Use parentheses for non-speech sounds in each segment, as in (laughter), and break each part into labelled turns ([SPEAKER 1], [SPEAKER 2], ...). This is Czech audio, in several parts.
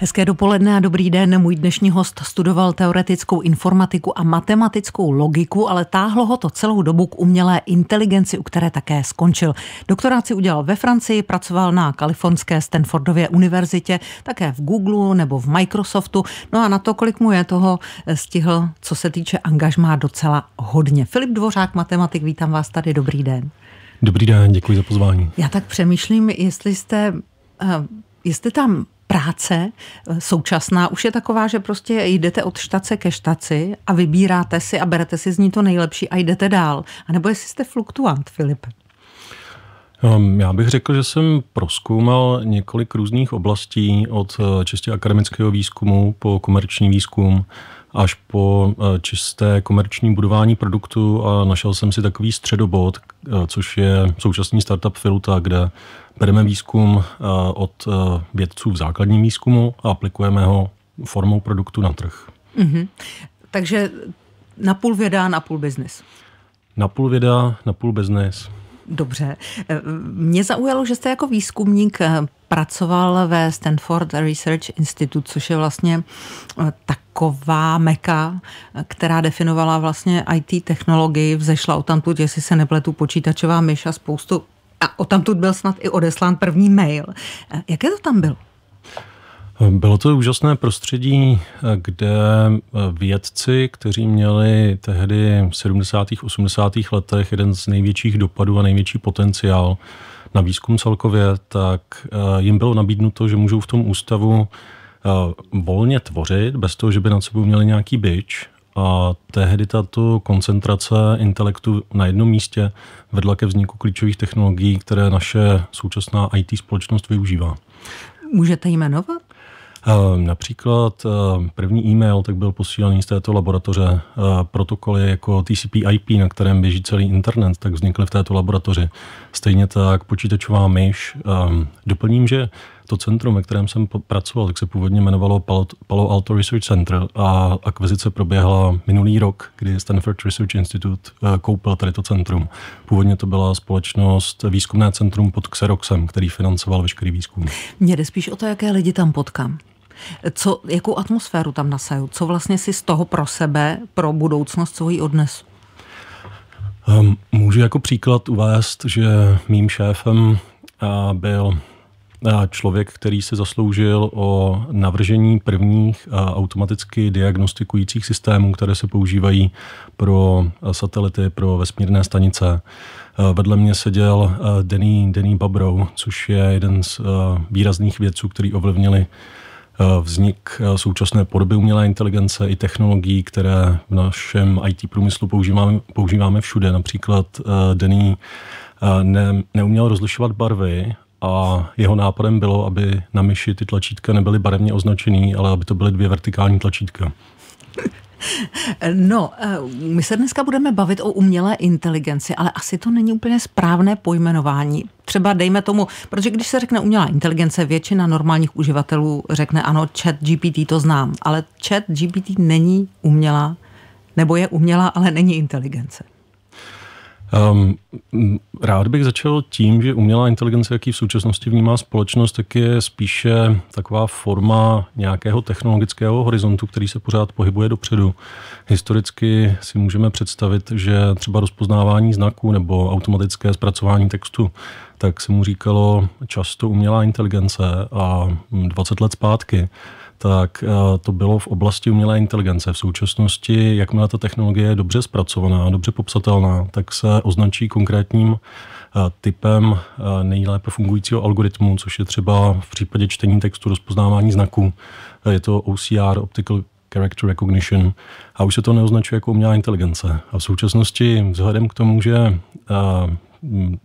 [SPEAKER 1] Hezké dopoledne a dobrý den. Můj dnešní host studoval teoretickou informatiku a matematickou logiku, ale táhlo ho to celou dobu k umělé inteligenci, u které také skončil. Doktorát si udělal ve Francii, pracoval na kalifornské Stanfordově univerzitě, také v Google nebo v Microsoftu. No a na to, kolik mu je toho, eh, stihl, co se týče angažmá, docela hodně. Filip Dvořák, matematik, vítám vás tady. Dobrý den.
[SPEAKER 2] Dobrý den, děkuji za pozvání.
[SPEAKER 1] Já tak přemýšlím, jestli jste, eh, jestli tam práce eh, současná už je taková, že prostě jdete od štace ke štaci a vybíráte si a berete si z ní to nejlepší a jdete dál. A nebo jestli jste fluktuant, Filip?
[SPEAKER 2] Ehm, já bych řekl, že jsem proskoumal několik různých oblastí od eh, čistě akademického výzkumu po komerční výzkum až po eh, čisté komerční budování produktu a našel jsem si takový středobod, což je současný startup Filuta, kde Bereme výzkum eh, od eh, vědců v základním výzkumu a aplikujeme ho formou produktu na trh.
[SPEAKER 1] Mm-hmm. Takže půl věda, půl biznis.
[SPEAKER 2] půl věda, na půl biznis.
[SPEAKER 1] Dobře. Eh, mě zaujalo, že jste jako výzkumník pracoval ve Stanford Research Institute, což je vlastně taková meka, která definovala vlastně IT technologii, vzešla od tamtud, jestli se nepletu, počítačová myš a spoustu a o tamtud byl snad i odeslán první mail. Jaké to tam bylo?
[SPEAKER 2] Bylo to úžasné prostředí, kde vědci, kteří měli tehdy v 70. 80. letech jeden z největších dopadů a největší potenciál na výzkum celkově, tak eh, jim bylo nabídnuto, že můžou v tom ústavu eh, volně tvořit, bez toho, že by nad sebou měli nějaký byč a tehdy tato koncentrace intelektu na jednom místě vedla ke vzniku klíčových technologií, které naše současná IT společnost využívá.
[SPEAKER 1] Můžete jmenovat?
[SPEAKER 2] Eh, například eh, první e-mail tak byl posílaný z této laboratoře. Eh, protokoly jako TCP IP, na kterém běží celý internet, tak vznikly v této laboratoři. Stejně tak počítačová myš. Doplním, že to centrum, ve kterém jsem pracoval, tak se původně jmenovalo Palo Alto Research Center a akvizice proběhla minulý rok, kdy Stanford Research Institute eh, koupil tady to centrum. Původně to byla společnost eh, Výzkumné centrum pod Xeroxem, který financoval veškerý výzkum.
[SPEAKER 1] Mě jde spíš o to, jaké lidi tam potkám. Co, jakou atmosféru tam nasaju? Co vlastně si z toho pro sebe, pro budoucnost svoji odnesu?
[SPEAKER 2] Um, můžu jako příklad uvést, že mým šéfem eh, byl člověk, který se zasloužil o navržení prvních automaticky diagnostikujících systémů, které se používají pro satelity, pro vesmírné stanice. Vedle mě seděl Denny, Denny Babrou, což je jeden z výrazných vědců, který ovlivnili vznik současné podoby umělé inteligence i technologií, které v našem IT průmyslu používáme, používáme všude. Například Denny ne, neuměl rozlišovat barvy a jeho nápadem bylo, aby na myši ty tlačítka nebyly barevně označený, ale aby to byly dvě vertikální tlačítka.
[SPEAKER 1] No, eh, my se dneska budeme bavit o umělé inteligenci, ale asi to není úplně správné pojmenování. Třeba dejme tomu, protože když se řekne umělá inteligence, většina normálních uživatelů řekne ano, chat GPT to znám, ale chat GPT není umělá, nebo je umělá, ale není inteligence.
[SPEAKER 2] Um, rád bych začal tím, že umělá inteligence, jaký v současnosti vnímá společnost, tak je spíše taková forma nějakého technologického horizontu, který se pořád pohybuje dopředu. Historicky si můžeme představit, že třeba rozpoznávání znaků nebo automatické zpracování textu, tak se mu říkalo často umělá inteligence a 20 let zpátky tak eh, to bylo v oblasti umělé inteligence. V současnosti, jakmile ta technologie je dobře zpracovaná, dobře popsatelná, tak se označí konkrétním eh, typem eh, nejlépe fungujícího algoritmu, což je třeba v případě čtení textu rozpoznávání znaků. Je to OCR, Optical Character Recognition, a už se to neoznačuje jako umělá inteligence. A v současnosti, vzhledem k tomu, že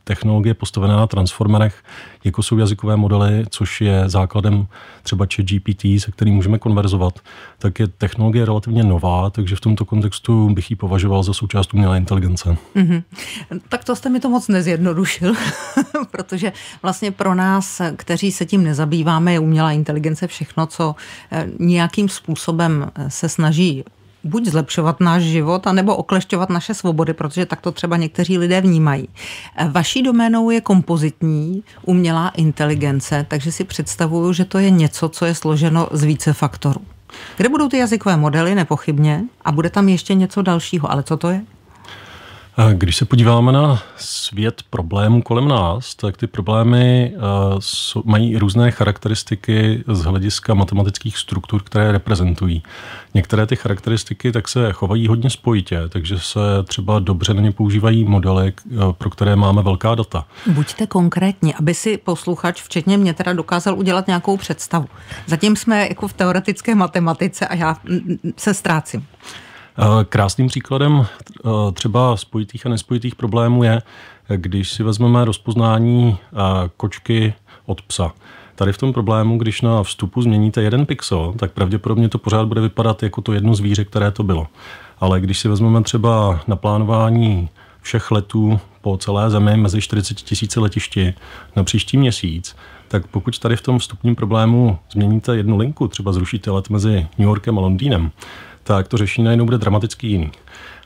[SPEAKER 2] technologie postavená na transformerech, jako jsou jazykové modely, což je základem třeba chat GPT, se kterým můžeme konverzovat, tak je technologie relativně nová, takže v tomto kontextu bych ji považoval za součást umělé inteligence.
[SPEAKER 1] Mm-hmm. Tak to jste mi to moc nezjednodušil, (laughs) protože vlastně pro nás, kteří se tím nezabýváme, je umělá inteligence všechno, co eh, nějakým způsobem eh, se snaží buď zlepšovat náš život, anebo oklešťovat naše svobody, protože tak to třeba někteří lidé vnímají. Eh, vaší doménou je kompozitní umělá inteligence, takže si představuju, že to je něco, co je složeno z více faktorů. Kde budou ty jazykové modely, nepochybně, a bude tam ještě něco dalšího, ale co to je?
[SPEAKER 2] Když se podíváme na svět problémů kolem nás, tak ty problémy eh, mají různé charakteristiky z hlediska matematických struktur, které reprezentují. Některé ty charakteristiky tak se chovají hodně spojitě, takže se třeba dobře na ně používají modely, eh, pro které máme velká data.
[SPEAKER 1] Buďte konkrétní, aby si posluchač, včetně mě teda dokázal udělat nějakou představu. Zatím jsme jako v teoretické matematice a já mm, mm, se ztrácím.
[SPEAKER 2] Eh, krásným příkladem eh, třeba spojitých a nespojitých problémů je, když si vezmeme rozpoznání eh, kočky od psa. Tady v tom problému, když na vstupu změníte jeden pixel, tak pravděpodobně to pořád bude vypadat jako to jedno zvíře, které to bylo. Ale když si vezmeme třeba naplánování všech letů po celé zemi mezi 40 tisíci letišti na příští měsíc, tak pokud tady v tom vstupním problému změníte jednu linku, třeba zrušíte let mezi New Yorkem a Londýnem, tak to řešení najednou bude dramaticky jiný.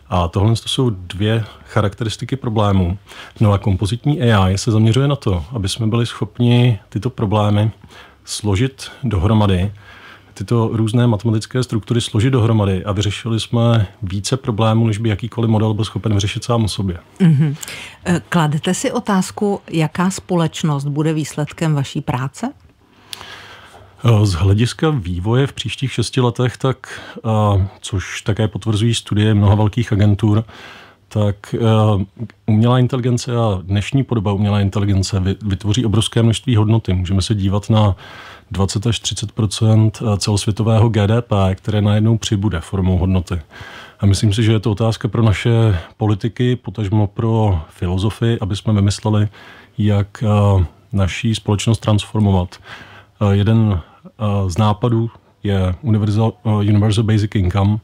[SPEAKER 2] A tohle to jsou dvě charakteristiky problémů. No a kompozitní AI se zaměřuje na to, aby jsme byli schopni tyto problémy složit dohromady, tyto různé matematické struktury složit dohromady a vyřešili jsme více problémů, než by jakýkoliv model byl schopen vyřešit sám o sobě.
[SPEAKER 1] Mm-hmm. Kladete si otázku, jaká společnost bude výsledkem vaší práce?
[SPEAKER 2] Eh, z hlediska vývoje v příštích šesti letech, tak, eh, což také potvrzují studie mnoha velkých agentur, tak eh, umělá inteligence a dnešní podoba umělé inteligence vytvoří obrovské množství hodnoty. Můžeme se dívat na 20 až 30 celosvětového GDP, které najednou přibude formou hodnoty. A myslím si, že je to otázka pro naše politiky, potažmo pro filozofy, aby jsme vymysleli, jak naší společnost transformovat. Jeden Eh, z nápadu je Universal, eh, Universal Basic Income,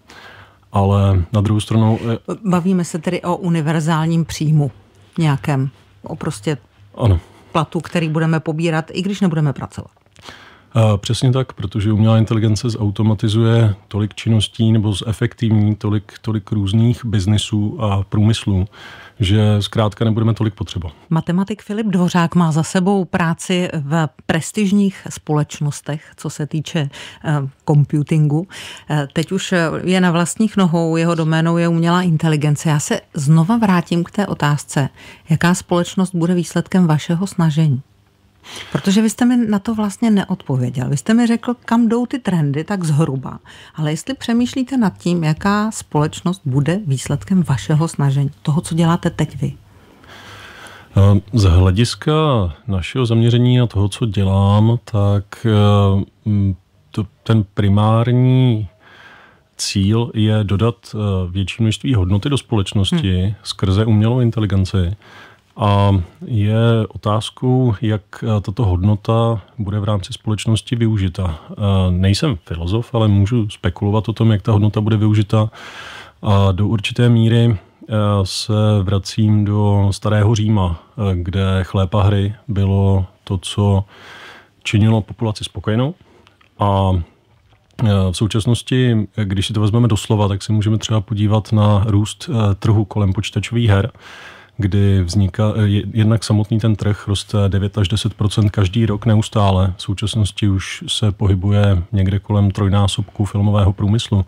[SPEAKER 2] ale na druhou stranu...
[SPEAKER 1] Eh, Bavíme se tedy o univerzálním příjmu nějakém, o prostě ano. platu, který budeme pobírat, i když nebudeme pracovat.
[SPEAKER 2] Přesně tak, protože umělá inteligence zautomatizuje tolik činností nebo zefektivní tolik, tolik různých biznisů a průmyslů, že zkrátka nebudeme tolik potřeba.
[SPEAKER 1] Matematik Filip Dvořák má za sebou práci v prestižních společnostech, co se týče eh, computingu. Eh, teď už eh, je na vlastních nohou, jeho doménou je umělá inteligence. Já se znova vrátím k té otázce, jaká společnost bude výsledkem vašeho snažení? Protože vy jste mi na to vlastně neodpověděl. Vy jste mi řekl, kam jdou ty trendy tak zhruba. Ale jestli přemýšlíte nad tím, jaká společnost bude výsledkem vašeho snažení, toho, co děláte teď vy?
[SPEAKER 2] Ehm, z hlediska našeho zaměření a toho, co dělám, tak ehm, to, ten primární cíl je dodat eh, větší množství hodnoty do společnosti hmm. skrze umělou inteligenci a je otázkou, jak eh, tato hodnota bude v rámci společnosti využita. Eh, nejsem filozof, ale můžu spekulovat o tom, jak ta hodnota bude využita. A do určité míry eh, se vracím do starého Říma, kde chlépa a hry bylo to, co činilo populaci spokojenou. A v současnosti, když si to vezmeme doslova, tak si můžeme třeba podívat na růst trhu kolem počítačových her kdy vzniká eh, jednak samotný ten trh roste 9 až 10 každý rok neustále. V současnosti už se pohybuje někde kolem trojnásobku filmového průmyslu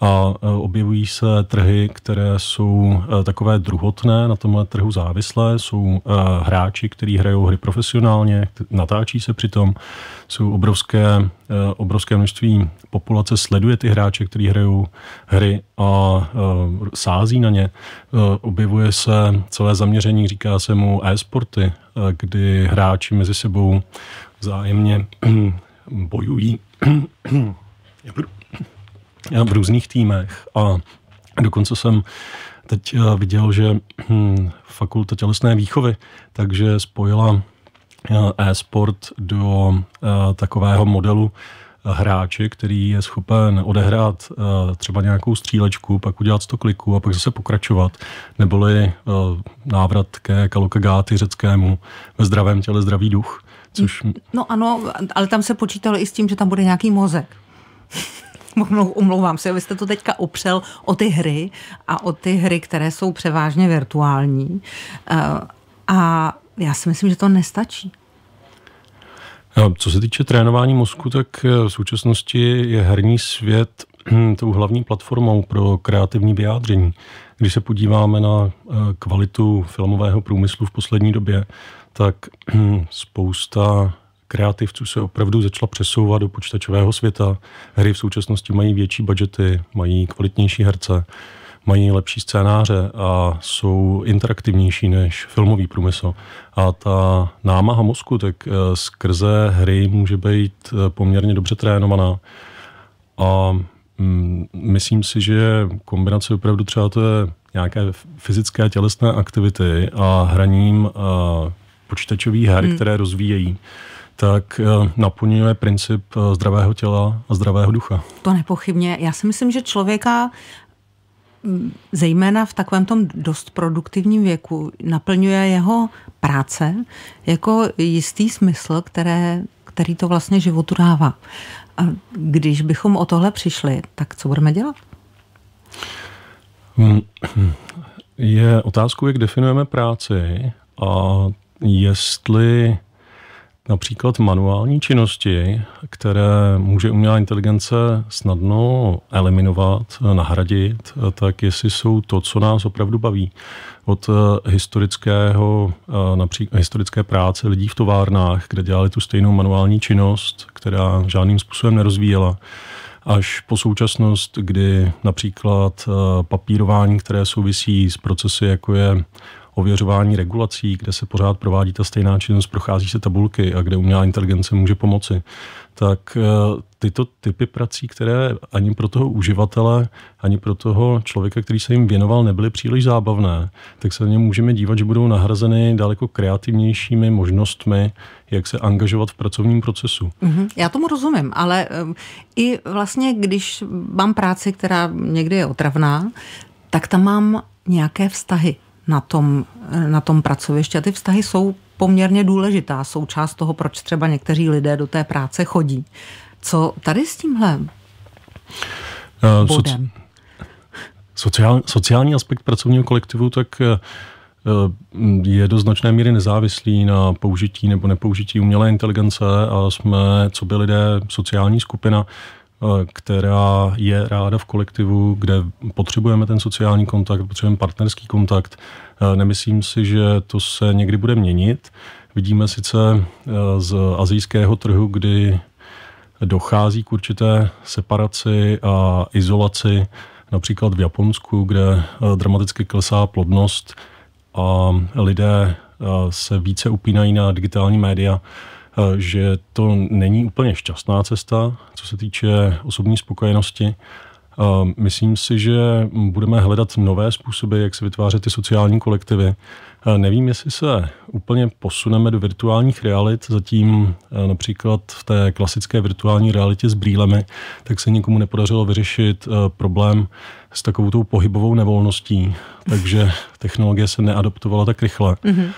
[SPEAKER 2] a e, objevují se trhy, které jsou e, takové druhotné, na tomhle trhu závislé, jsou e, hráči, kteří hrajou hry profesionálně, natáčí se přitom, jsou obrovské, obrovské množství populace sleduje ty hráče, kteří hrajou hry a sází na ně. Objevuje se celé zaměření, říká se mu e-sporty, kdy hráči mezi sebou vzájemně (clears throat) bojují. (clears throat) v různých týmech a dokonce jsem teď eh, viděl, že hm, fakulta tělesné výchovy, takže spojila eh, e-sport do eh, takového modelu hráči, který je schopen odehrát třeba nějakou střílečku, pak udělat 100 kliků a pak zase pokračovat, neboli návrat ke kalokagáty řeckému ve zdravém těle zdravý duch. Což...
[SPEAKER 1] No ano, ale tam se počítalo i s tím, že tam bude nějaký mozek. Umlouvám se, vy jste to teďka opřel o ty hry a o ty hry, které jsou převážně virtuální. Eh, a já si myslím, že to nestačí.
[SPEAKER 2] No, co se týče trénování mozku, tak eh, v současnosti je herní svět hm, tou hlavní platformou pro kreativní vyjádření. Když se podíváme na eh, kvalitu filmového průmyslu v poslední době, tak hm, spousta kreativců se opravdu začala přesouvat do počítačového světa. Hry v současnosti mají větší budgety, mají kvalitnější herce, mají lepší scénáře a jsou interaktivnější než filmový průmysl. A ta námaha mozku tak eh, skrze hry může být eh, poměrně dobře trénovaná. A mm, myslím si, že kombinace opravdu třeba to je nějaké fyzické tělesné aktivity a hraním eh, počítačových her, hmm. které rozvíjejí, tak eh, naplňuje princip eh, zdravého těla a zdravého ducha.
[SPEAKER 1] To nepochybně. Já si myslím, že člověka mm, zejména v takovém tom dost produktivním věku naplňuje jeho práce jako jistý smysl, které, který to vlastně životu dává. A když bychom o tohle přišli, tak co budeme dělat?
[SPEAKER 2] Mm, je otázkou, jak definujeme práci a jestli například manuální činnosti, které může umělá inteligence snadno eliminovat, nahradit, tak jestli jsou to, co nás opravdu baví. Od eh, historického, eh, například historické práce lidí v továrnách, kde dělali tu stejnou manuální činnost, která žádným způsobem nerozvíjela, až po současnost, kdy například eh, papírování, které souvisí s procesy, jako je ověřování regulací, kde se pořád provádí ta stejná činnost, prochází se tabulky a kde umělá inteligence může pomoci, tak eh, tyto typy prací, které ani pro toho uživatele, ani pro toho člověka, který se jim věnoval, nebyly příliš zábavné, tak se na ně můžeme dívat, že budou nahrazeny daleko kreativnějšími možnostmi, jak se angažovat v pracovním procesu.
[SPEAKER 1] Mm-hmm. Já tomu rozumím, ale eh, i vlastně, když mám práci, která někdy je otravná, tak tam mám nějaké vztahy na tom, na tom pracovišti. A ty vztahy jsou poměrně důležitá součást toho, proč třeba někteří lidé do té práce chodí. Co tady s tímhle uh, bodem?
[SPEAKER 2] Sociál, sociální aspekt pracovního kolektivu tak eh, eh, je do značné míry nezávislý na použití nebo nepoužití umělé inteligence a jsme, co by lidé, sociální skupina, Eh, která je ráda v kolektivu, kde potřebujeme ten sociální kontakt, potřebujeme partnerský kontakt. Eh, nemyslím si, že to se někdy bude měnit. Vidíme sice eh, z azijského trhu, kdy dochází k určité separaci a izolaci, například v Japonsku, kde dramaticky klesá plodnost a lidé se více upínají na digitální média Eh, že to není úplně šťastná cesta, co se týče osobní spokojenosti. Eh, myslím si, že budeme hledat nové způsoby, jak se vytvářet ty sociální kolektivy. Eh, nevím, jestli se úplně posuneme do virtuálních realit. Zatím například v té klasické virtuální realitě s brýlemi, tak se nikomu nepodařilo vyřešit problém s takovou tou pohybovou nevolností. Takže technologie se neadoptovala tak rychle. Mm-hmm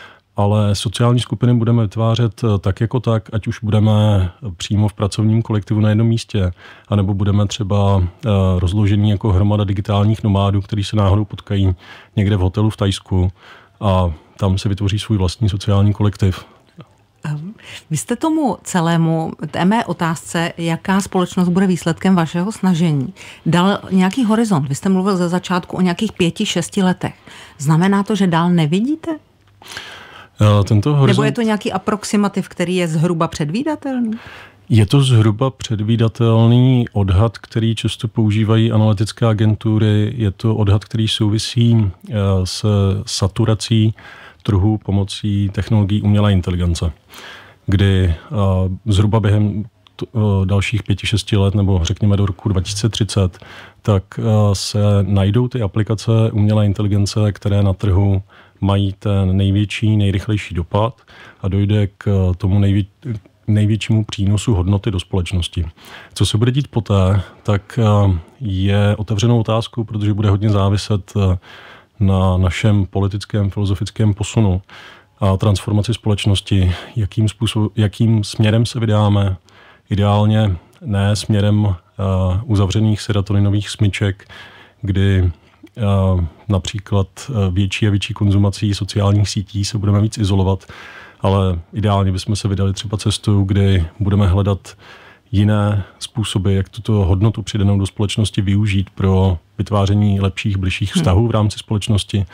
[SPEAKER 2] ale sociální skupiny budeme vytvářet eh, tak jako tak, ať už budeme přímo v pracovním kolektivu na jednom místě, anebo budeme třeba eh, rozložení jako hromada digitálních nomádů, kteří se náhodou potkají někde v hotelu v Tajsku a tam se vytvoří svůj vlastní sociální kolektiv.
[SPEAKER 1] Ehm, vy jste tomu celému, té mé otázce, jaká společnost bude výsledkem vašeho snažení, dal nějaký horizont. Vy jste mluvil ze začátku o nějakých pěti, šesti letech. Znamená to, že dál nevidíte?
[SPEAKER 2] Eh, tento horizont... Nebo je to
[SPEAKER 1] nějaký aproximativ, který je zhruba předvídatelný?
[SPEAKER 2] Je to zhruba předvídatelný odhad, který často používají analytické agentury. Je to odhad, který souvisí eh, s saturací trhu pomocí technologií umělé inteligence, kdy eh, zhruba během dalších pěti, šesti let, nebo řekněme do roku 2030, tak se najdou ty aplikace umělé inteligence, které na trhu mají ten největší, nejrychlejší dopad a dojde k eh, tomu nejvě- největšímu přínosu hodnoty do společnosti. Co se bude dít poté, tak eh, je otevřenou otázkou, protože bude hodně záviset eh, na našem politickém, filozofickém posunu a transformaci společnosti, jakým, způsob, jakým směrem se vydáme, ideálně ne směrem uzavřených serotoninových smyček, kdy například e, větší a větší konzumací sociálních sítí se budeme víc izolovat, ale ideálně bychom se vydali třeba cestou, kdy budeme hledat jiné způsoby, jak tuto hodnotu přidanou do společnosti využít pro vytváření lepších, bližších hmm. vztahů v rámci společnosti.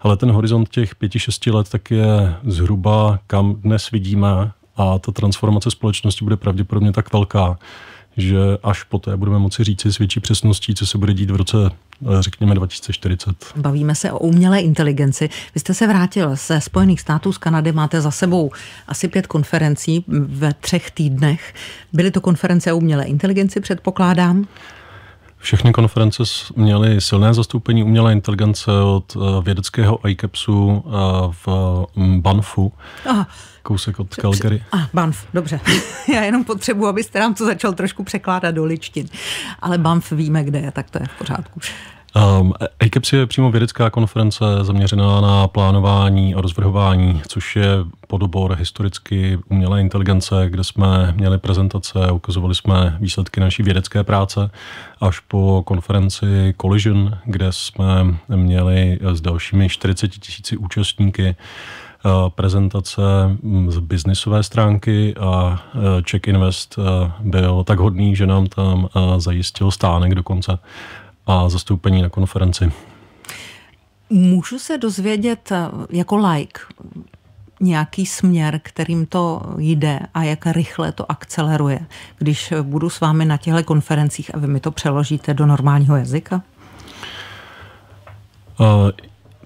[SPEAKER 2] Ale ten horizont těch pěti, šesti let tak je zhruba, kam dnes vidíme a ta transformace společnosti bude pravděpodobně tak velká, že až poté budeme moci říci s větší přesností, co se bude dít v roce, eh, řekněme, 2040.
[SPEAKER 1] Bavíme se o umělé inteligenci. Vy jste se vrátil ze Spojených států, z Kanady, máte za sebou asi pět konferencí ve třech týdnech. Byly to konference o umělé inteligenci, předpokládám?
[SPEAKER 2] Všechny konference měly silné zastoupení umělé inteligence od eh, vědeckého ICAPSu eh, v mm, Banfu. Aha. Kousek od Calgary.
[SPEAKER 1] A, ah, Banff, dobře. (laughs) Já jenom potřebuji, abyste nám to začal trošku překládat do ličtin. Ale Banff víme, kde je, tak to je v pořádku.
[SPEAKER 2] Um, ACAPS e je přímo vědecká konference zaměřená na plánování a rozvrhování, což je podobor historicky umělé inteligence, kde jsme měli prezentace, ukazovali jsme výsledky naší vědecké práce, až po konferenci Collision, kde jsme měli s dalšími 40 tisíci účastníky eh, prezentace hm, z biznisové stránky a eh, Check Invest eh, byl tak hodný, že nám tam zajistil stánek dokonce a zastoupení na konferenci.
[SPEAKER 1] Můžu se dozvědět eh, jako like nějaký směr, kterým to jde a jak rychle to akceleruje, když budu s vámi na těchto konferencích a vy mi to přeložíte do normálního jazyka?
[SPEAKER 2] Eh,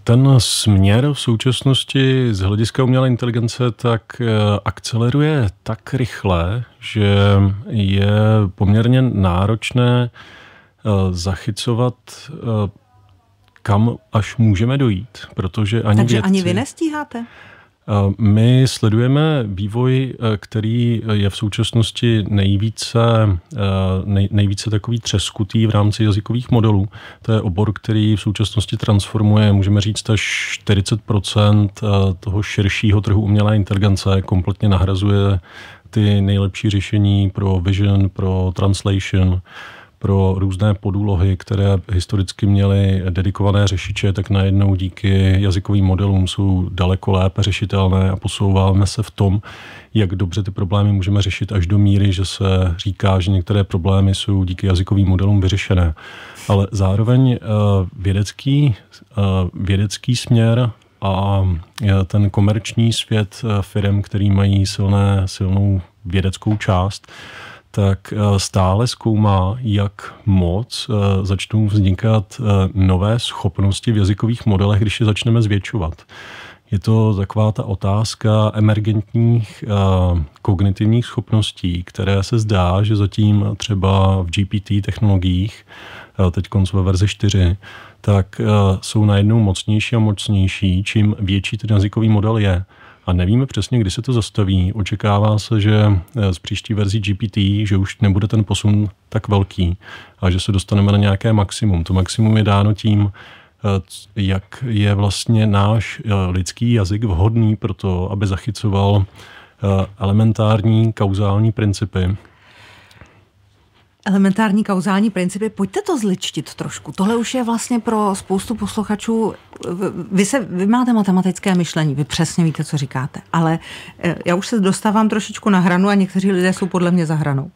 [SPEAKER 2] ten směr v současnosti z hlediska umělé inteligence tak eh, akceleruje tak rychle, že je poměrně náročné uh, Eh, zachycovat, eh, kam až můžeme dojít, protože ani Takže vědci, ani vy
[SPEAKER 1] nestíháte?
[SPEAKER 2] Eh, my sledujeme vývoj, který je v současnosti nejvíce, nej, nejvíce takový třeskutý v rámci jazykových modelů. To je obor, který v současnosti transformuje, můžeme říct, až 40 toho širšího trhu umělé inteligence, kompletně nahrazuje ty nejlepší řešení pro vision, pro translation pro různé podúlohy, které historicky měly dedikované řešiče, tak najednou díky jazykovým modelům jsou daleko lépe řešitelné a posouváme se v tom, jak dobře ty problémy můžeme řešit až do míry, že se říká, že některé problémy jsou díky jazykovým modelům vyřešené. Ale zároveň eh, vědecký, eh, vědecký směr a eh, ten komerční svět firm, který mají silné, silnou vědeckou část, tak eh, stále zkoumá, jak moc eh, začnou vznikat eh, nové schopnosti v jazykových modelech, když je začneme zvětšovat. Je to taková ta otázka emergentních kognitivních schopností, které se zdá, že zatím třeba v GPT technologiích, teď ve verzi 4, tak jsou najednou mocnější a mocnější, čím větší ten jazykový model je a nevíme přesně, kdy se to zastaví. Očekává se, že eh, z příští verzi GPT, že už nebude ten posun tak velký a že se dostaneme na nějaké maximum. To maximum je dáno tím, eh, jak je vlastně náš eh, lidský jazyk vhodný pro to, aby zachycoval elementární kauzální principy,
[SPEAKER 1] elementární kauzální principy. Pojďte to zličtit trošku. Tohle už je vlastně pro spoustu posluchačů. Vy, se, vy máte matematické myšlení, vy přesně víte, co říkáte, ale eh, já už se dostávám trošičku na hranu a někteří lidé jsou podle mě za hranou.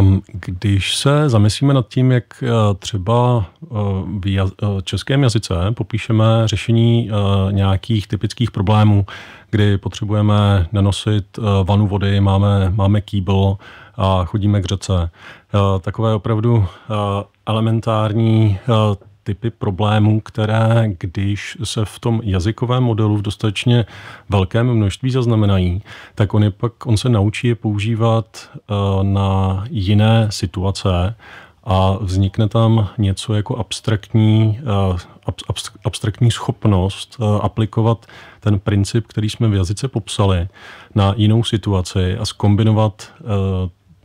[SPEAKER 2] Um, když se zamyslíme nad tím, jak eh, třeba eh, v českém jazyce popíšeme řešení nějakých typických problémů, kdy potřebujeme nanosit vanu vody, máme, máme kýbl, a chodíme k řece. Eh, takové opravdu eh, elementární eh, typy problémů, které, když se v tom jazykovém modelu v dostatečně velkém množství zaznamenají, tak on, je pak, on se naučí je používat na jiné situace a vznikne tam něco jako abstraktní, abstraktní schopnost aplikovat ten princip, který jsme v jazyce popsali, na jinou situaci a skombinovat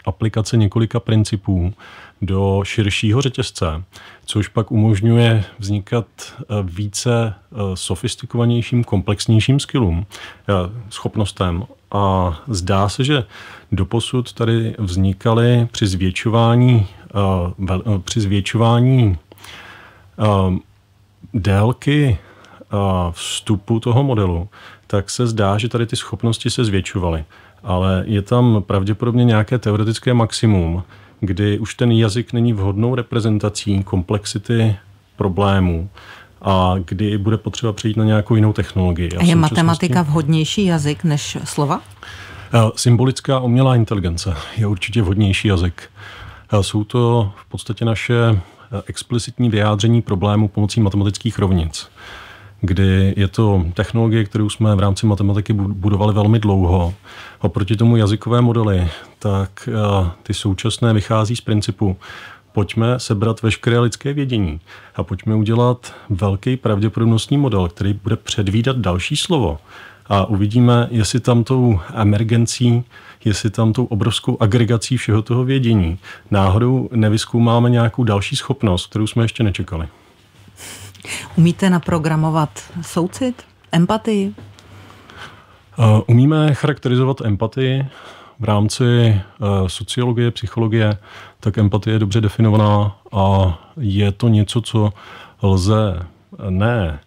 [SPEAKER 2] aplikace několika principů do širšího řetězce, což pak umožňuje vznikat eh, více eh, sofistikovanějším, komplexnějším skillům, eh, schopnostem. A zdá se, že doposud tady vznikaly při zvětšování, při zvětšování délky vstupu toho modelu, tak se zdá, že tady ty schopnosti se zvětšovaly ale je tam pravděpodobně nějaké teoretické maximum, kdy už ten jazyk není vhodnou reprezentací komplexity problémů a kdy bude potřeba přejít na nějakou jinou technologii. A je matematika
[SPEAKER 1] vhodnější jazyk než slova?
[SPEAKER 2] Eh, symbolická umělá inteligence je určitě vhodnější jazyk. Eh, jsou to v podstatě naše eh, explicitní vyjádření problému pomocí matematických rovnic kdy je to technologie, kterou jsme v rámci matematiky budovali velmi dlouho. Oproti tomu jazykové modely, tak eh, ty současné vychází z principu, pojďme sebrat veškeré lidské vědění a pojďme udělat velký pravděpodobnostní model, který bude předvídat další slovo. A uvidíme, jestli tam tou emergencí, jestli tam tou obrovskou agregací všeho toho vědění náhodou nevyskoumáme nějakou další schopnost, kterou jsme ještě nečekali.
[SPEAKER 1] Umíte naprogramovat soucit, empatii?
[SPEAKER 2] Eh, umíme charakterizovat empatii v rámci eh, sociologie, psychologie, tak empatie je dobře definovaná a je to něco, co lze ne,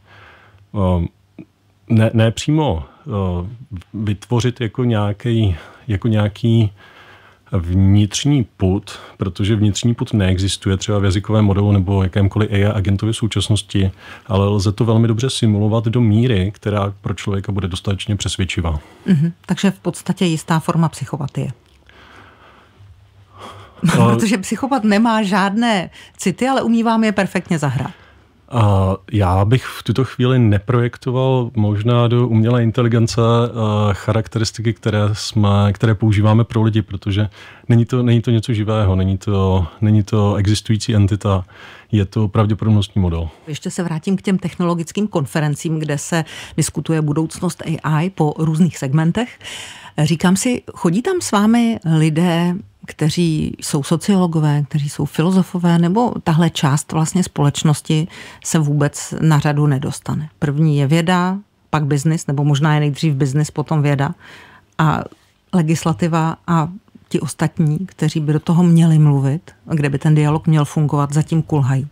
[SPEAKER 2] eh, ne, ne přímo vytvořit jako nějaký, jako nějaký vnitřní put, protože vnitřní put neexistuje třeba v jazykovém modelu nebo jakémkoliv AI agentovi v současnosti, ale lze to velmi dobře simulovat do míry, která pro člověka bude dostatečně přesvědčivá.
[SPEAKER 1] Mm-hmm. Takže v podstatě jistá forma psychopatie.
[SPEAKER 2] (laughs) Protože
[SPEAKER 1] psychopat nemá žádné city, ale umí vám je perfektně zahrát.
[SPEAKER 2] A já bych v tuto chvíli neprojektoval možná do umělé inteligence eh, charakteristiky, které, jsme, které používáme pro lidi, protože není to, není to něco živého, není to, není to existující entita, je to pravděpodobnostní model.
[SPEAKER 1] Ještě se vrátím k těm technologickým konferencím, kde se diskutuje budoucnost AI po různých segmentech. Říkám si, chodí tam s vámi lidé kteří jsou sociologové, kteří jsou filozofové, nebo tahle část vlastně společnosti se vůbec na řadu nedostane. První je věda, pak biznis, nebo možná je nejdřív biznis, potom věda a legislativa a ti ostatní, kteří by do toho měli mluvit, kde by ten dialog měl fungovat, zatím kulhají.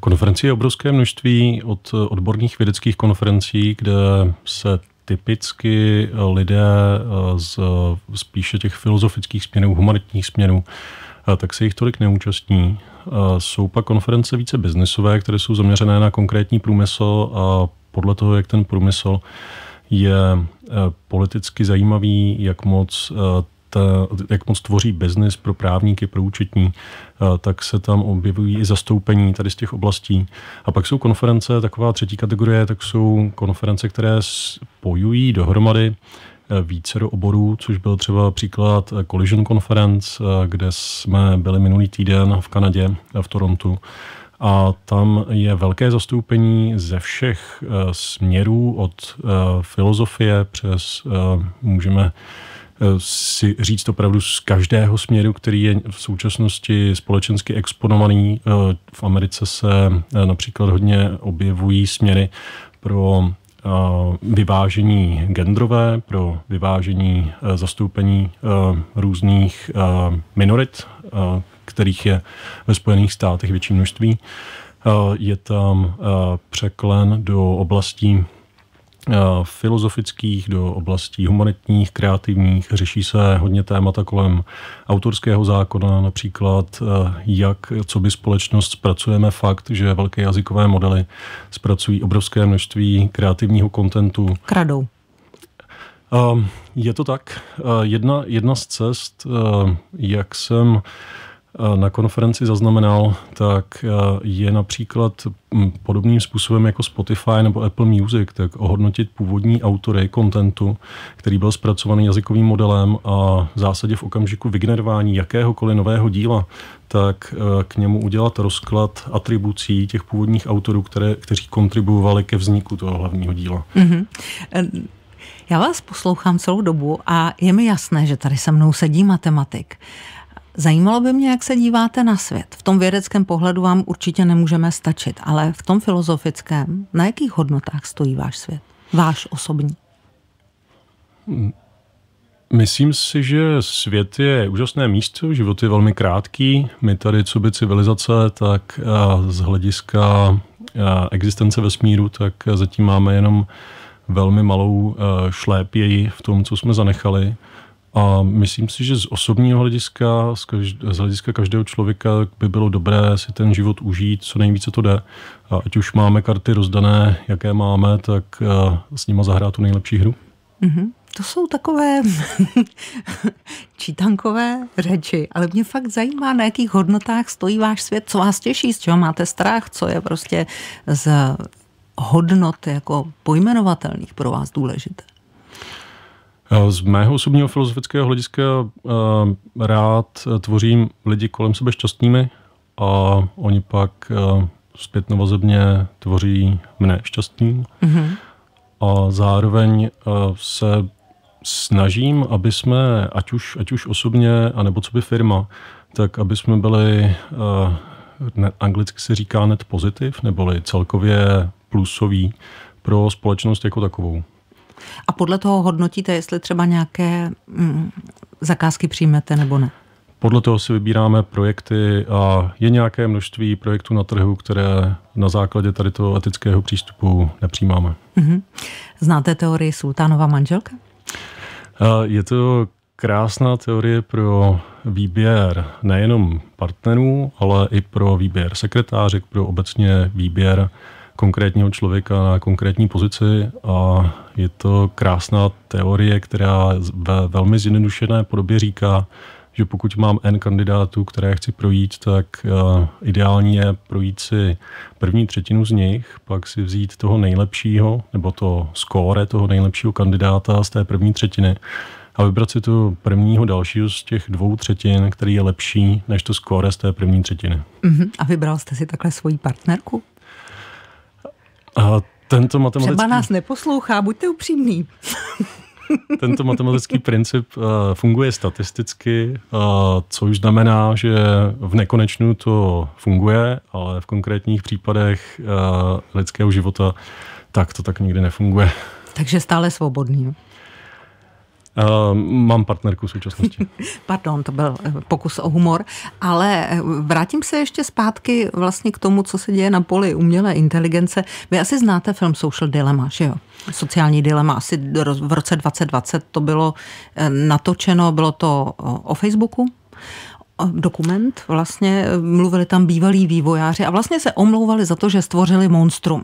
[SPEAKER 2] Konferenci je obrovské množství od odborných vědeckých konferencí, kde se typicky eh, lidé eh, z eh, spíše těch filozofických směrů, humanitních směrů, tak se jich tolik neúčastní. Jsou pak konference více biznisové, které jsou zaměřené na konkrétní průmysl a podle toho, jak ten průmysl je politicky zajímavý, jak moc ta, jak moc tvoří biznis pro právníky, pro účetní, eh, tak se tam objevují i zastoupení tady z těch oblastí. A pak jsou konference, taková třetí kategorie, tak jsou konference, které spojují dohromady eh, více do oborů, což byl třeba příklad eh, Collision Conference, kde jsme byli minulý týden v Kanadě, v Torontu. A tam je velké zastoupení ze všech směrů, od filozofie přes, můžeme Eh, si říct opravdu z každého směru, který je v současnosti společensky exponovaný. Eh, v Americe se eh, například hodně objevují směry pro vyvážení genderové, pro vyvážení zastoupení různých minorit, kterých je ve Spojených státech větší množství. Je tam překlen do oblastí Eh, filozofických do oblastí humanitních, kreativních. Řeší se hodně témata kolem autorského zákona, například eh, jak, co by společnost zpracujeme fakt, že velké jazykové modely zpracují obrovské množství kreativního kontentu. Kradou. Eh, je to tak. Jedna, jedna z cest, jak jsem Eh, na konferenci zaznamenal, tak eh, je například hm, podobným způsobem jako Spotify nebo Apple Music, tak ohodnotit původní autory kontentu, který byl zpracovaný jazykovým modelem a v zásadě v okamžiku vygenerování jakéhokoliv nového díla, tak eh, k němu udělat rozklad atribucí těch původních autorů, které, kteří kontribuovali ke vzniku toho hlavního díla.
[SPEAKER 1] Mm-hmm. Já vás poslouchám celou dobu a je mi jasné, že tady se mnou sedí matematik. Zajímalo by mě, jak se díváte na svět. V tom vědeckém pohledu vám určitě nemůžeme stačit, ale v tom filozofickém, na jakých hodnotách stojí váš svět? Váš osobní? Hmm.
[SPEAKER 2] Myslím si, že svět je úžasné místo, život je velmi krátký. My tady, co by civilizace, tak eh, z hlediska eh, existence vesmíru, tak zatím máme jenom velmi malou eh, šlépěji v tom, co jsme zanechali. A myslím si, že z osobního hlediska, z, každ- z hlediska každého člověka by bylo dobré si ten život užít, co nejvíce to jde. A ať už máme karty rozdané, jaké máme, tak eh, s nima zahrát tu nejlepší hru.
[SPEAKER 1] Mm-hmm. To jsou takové (laughs) čítankové řeči, ale mě fakt zajímá, na jakých hodnotách stojí váš svět, co vás těší, z čeho máte strach, co je prostě z hodnot jako pojmenovatelných pro vás důležité.
[SPEAKER 2] Eh, z mého osobního filozofického hlediska eh, rád eh, tvořím lidi kolem sebe šťastnými a oni pak zpět tvoří mne šťastným. Mm-hmm. A zároveň se snažím, aby jsme, ať už, ať už osobně, anebo co by firma, tak aby jsme byli, ne, anglicky se říká net pozitiv, neboli celkově plusový pro společnost jako takovou
[SPEAKER 1] a podle toho hodnotíte, jestli třeba nějaké mm, zakázky přijmete nebo ne?
[SPEAKER 2] Podle toho si vybíráme projekty a je nějaké množství projektů na trhu, které na základě tady toho etického přístupu nepřijímáme.
[SPEAKER 1] Mm-hmm. Znáte teorii Sultánova manželka?
[SPEAKER 2] Je to krásná teorie pro výběr nejenom partnerů, ale i pro výběr sekretářek, pro obecně výběr konkrétního člověka na konkrétní pozici a je to krásná teorie, která ve velmi zjednodušené podobě říká, že pokud mám N kandidátů, které chci projít, tak eh, ideální je projít si první třetinu z nich, pak si vzít toho nejlepšího, nebo to skóre toho nejlepšího kandidáta z té první třetiny a vybrat si tu prvního dalšího z těch dvou třetin, který je lepší než to skóre z té první třetiny.
[SPEAKER 1] Uh-huh. A vybral jste si takhle svoji partnerku?
[SPEAKER 2] A tento matematický... Třeba
[SPEAKER 1] nás neposlouchá, buďte upřímný. (laughs) tento
[SPEAKER 2] matematický princip eh, funguje statisticky, eh, což znamená, že v nekonečnu to funguje, ale v konkrétních případech eh, lidského života tak to tak nikdy nefunguje.
[SPEAKER 1] Takže stále svobodný.
[SPEAKER 2] Uh, mám partnerku v současnosti.
[SPEAKER 1] (laughs) Pardon, to byl eh, pokus o humor, ale eh, vrátím se ještě zpátky vlastně k tomu, co se děje na poli umělé inteligence. Vy asi znáte film Social Dilemma, že jo? Sociální dilema asi v roce 2020 to bylo natočeno, bylo to o Facebooku dokument, vlastně mluvili tam bývalí vývojáři a vlastně se omlouvali za to, že stvořili monstrum.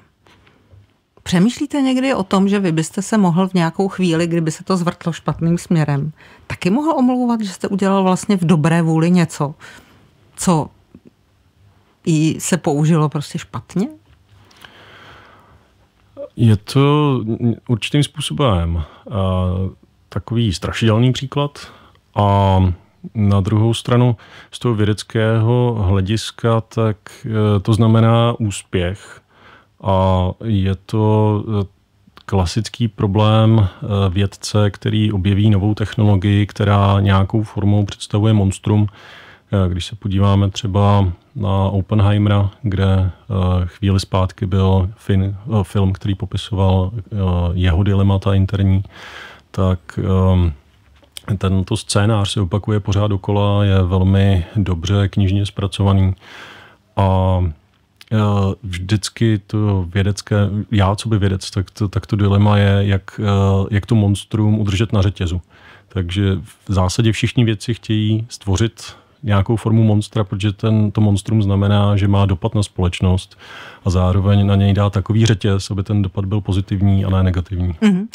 [SPEAKER 1] Přemýšlíte někdy o tom, že vy byste se mohl v nějakou chvíli, kdyby se to zvrtlo špatným směrem, taky mohl omlouvat, že jste udělal vlastně v dobré vůli něco, co i se použilo prostě špatně?
[SPEAKER 2] Je to určitým způsobem takový strašidelný příklad a na druhou stranu z toho vědeckého hlediska, tak e, to znamená úspěch a je to eh, klasický problém eh, vědce, který objeví novou technologii, která nějakou formou představuje monstrum. Eh, když se podíváme třeba na Oppenheimera, kde chvíli zpátky byl film, který popisoval jeho dilemata interní, tak tento scénář se opakuje pořád dokola, je velmi dobře knižně zpracovaný a vždycky to vědecké, já co by vědec, tak to, tak to dilema je, jak, eh, jak to monstrum udržet na řetězu. Takže v zásadě všichni věci chtějí stvořit nějakou formu monstra, protože ten, to monstrum znamená, že má dopad na společnost a zároveň na něj dá takový řetěz, aby ten dopad byl pozitivní a ne negativní.
[SPEAKER 1] Mm-hmm.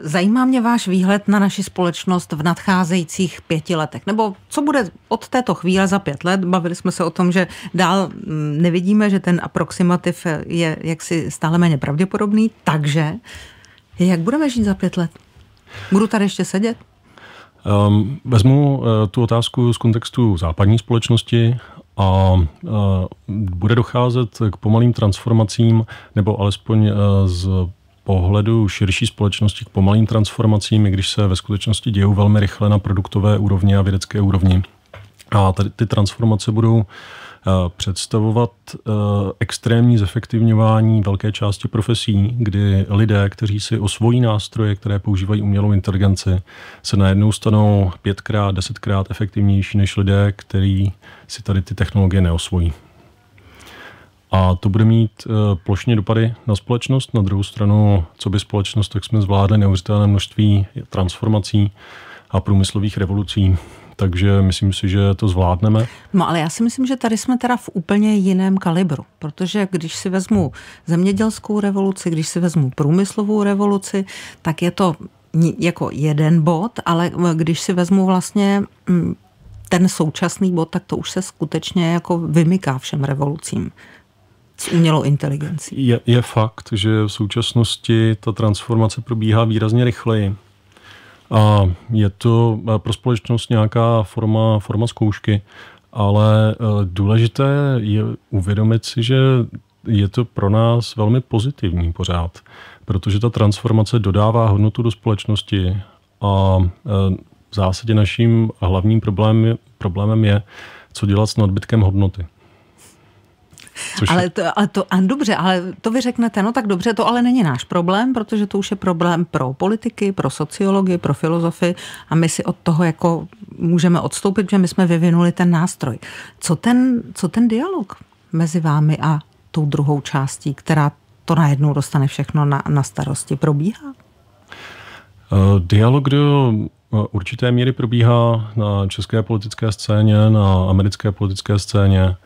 [SPEAKER 1] Zajímá mě váš výhled na naši společnost v nadcházejících pěti letech, nebo co bude od této chvíle za pět let? Bavili jsme se o tom, že dál mm, nevidíme, že ten aproximativ je jaksi stále méně pravděpodobný, takže jak budeme žít za pět let? Budu tady ještě sedět?
[SPEAKER 2] Um, vezmu uh, tu otázku z kontextu západní společnosti a uh, bude docházet k pomalým transformacím, nebo alespoň uh, z pohledu širší společnosti k pomalým transformacím, i když se ve skutečnosti dějou velmi rychle na produktové úrovni a vědecké úrovni. A tady ty transformace budou Eh, představovat eh, extrémní zefektivňování velké části profesí, kdy lidé, kteří si osvojí nástroje, které používají umělou inteligenci, se najednou stanou pětkrát, desetkrát efektivnější než lidé, kteří si tady ty technologie neosvojí. A to bude mít eh, plošně dopady na společnost. Na druhou stranu, co by společnost, tak jsme zvládli neuvěřitelné množství transformací a průmyslových revolucí takže myslím si, že to zvládneme.
[SPEAKER 1] No ale já si myslím, že tady jsme teda v úplně jiném kalibru, protože když si vezmu zemědělskou revoluci, když si vezmu průmyslovou revoluci, tak je to jako jeden bod, ale eh, když si vezmu vlastně mm, ten současný bod, tak to už se skutečně jako vymyká všem revolucím s umělou inteligencí.
[SPEAKER 2] Je, je fakt, že v současnosti ta transformace probíhá výrazně rychleji a je to eh, pro společnost nějaká forma, forma zkoušky, ale eh, důležité je uvědomit si, že je to pro nás velmi pozitivní pořád, protože ta transformace dodává hodnotu do společnosti a eh, v zásadě naším hlavním problém, problémem je, co dělat s nadbytkem hodnoty.
[SPEAKER 1] Což ale, to, ale to, a dobře, ale to vy řeknete, no tak dobře, to ale není náš problém, protože to už je problém pro politiky, pro sociologii, pro filozofy a my si od toho jako můžeme odstoupit, že my jsme vyvinuli ten nástroj. Co ten, co ten dialog mezi vámi a tou druhou částí, která to najednou dostane všechno na, na starosti, probíhá?
[SPEAKER 2] Eh, dialog do eh, určité míry probíhá na české politické scéně, na americké politické scéně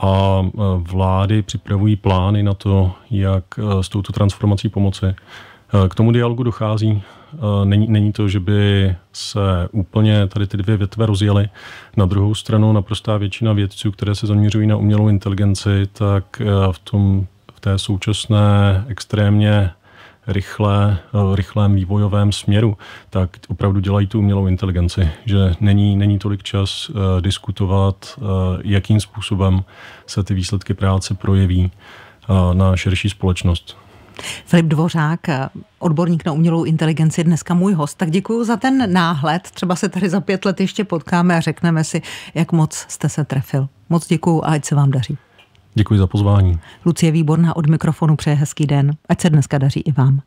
[SPEAKER 2] a e, vlády připravují plány na to, jak e, s touto transformací pomoci. E, k tomu dialogu dochází. Není, není to, že by se úplně tady ty dvě větve rozjely. Na druhou stranu naprostá většina vědců, které se zaměřují na umělou inteligenci, tak v, tom, v té současné extrémně rychlé, eh, rychlém vývojovém směru, tak opravdu dělají tu umělou inteligenci, že není, není tolik čas eh, diskutovat, eh, jakým způsobem se ty výsledky práce projeví na širší společnost.
[SPEAKER 1] Filip Dvořák, odborník na umělou inteligenci, dneska můj host. Tak děkuji za ten náhled. Třeba se tady za pět let ještě potkáme a řekneme si, jak moc jste se trefil. Moc děkuji a ať se vám daří. Děkuji za pozvání. Lucie Výborná od mikrofonu přeje hezký den. Ať se dneska daří i vám.